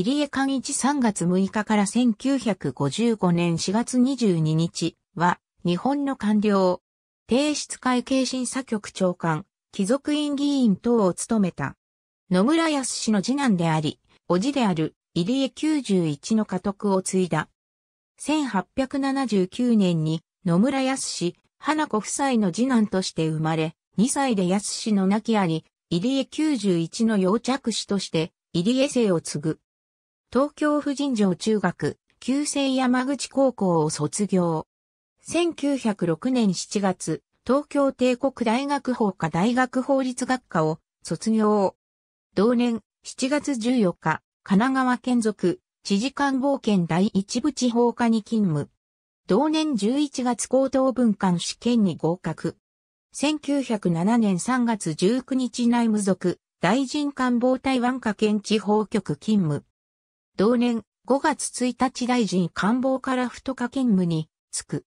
入江寛一3月6日から1955年4月22日は、日本の官僚、提出会計審査局長官、貴族院議員等を務めた。野村康氏の次男であり、叔父である入江91の家督を継いだ。1879年に野村康氏、花子夫妻の次男として生まれ、2歳で康氏の亡きあり、入江91の養着師として入江生を継ぐ。東京婦人城中学、旧制山口高校を卒業。1906年7月、東京帝国大学法科大学法律学科を卒業。同年7月14日、神奈川県属、知事官房県第一部地方科に勤務。同年11月高等文官試験に合格。1907年3月19日内務属、大臣官房台湾科県地方局勤務。同年5月1日大臣官房から太課兼務に就く。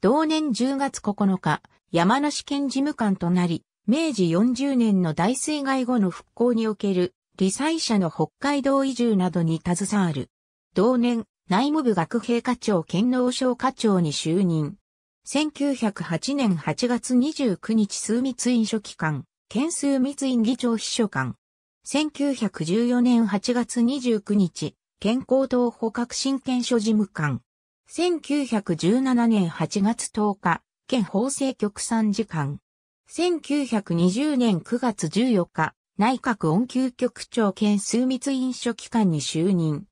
同年10月9日、山梨県事務官となり、明治40年の大水害後の復興における、理災者の北海道移住などに携わる。同年、内務部学兵課長兼農省課長に就任。1908年8月29日数密院書記官、県数密院議長秘書官、1914年8月29日、健康等捕獲新検所事務官。1917年8月10日、県法制局参事官。1920年9月14日、内閣恩給局長兼枢密院書記官に就任。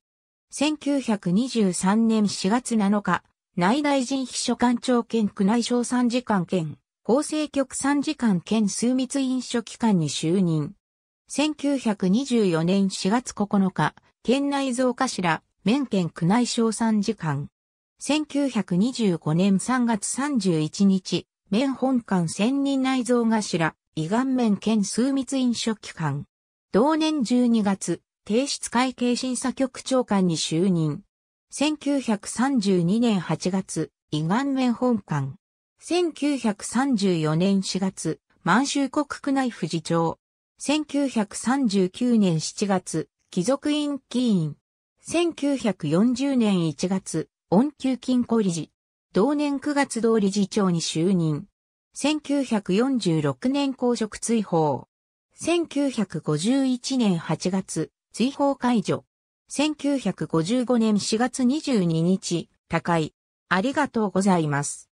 1923年4月7日、内大臣秘書官長兼区内省参事官兼、法制局参事官兼枢密院書記官に就任。1924年4月9日、県内蔵頭、免県区内省参事官。1925年3月31日、免本館千人内蔵頭、胃顔面県数密院書記官。同年12月、提出会計審査局長官に就任。1932年8月、胃顔面本館。1934年4月、満州国区内富次長、1939年7月、貴族院議員。1940年1月、恩給金庫理事。同年9月同理事長に就任。1946年公職追放。1951年8月、追放解除。1955年4月22日、高い。ありがとうございます。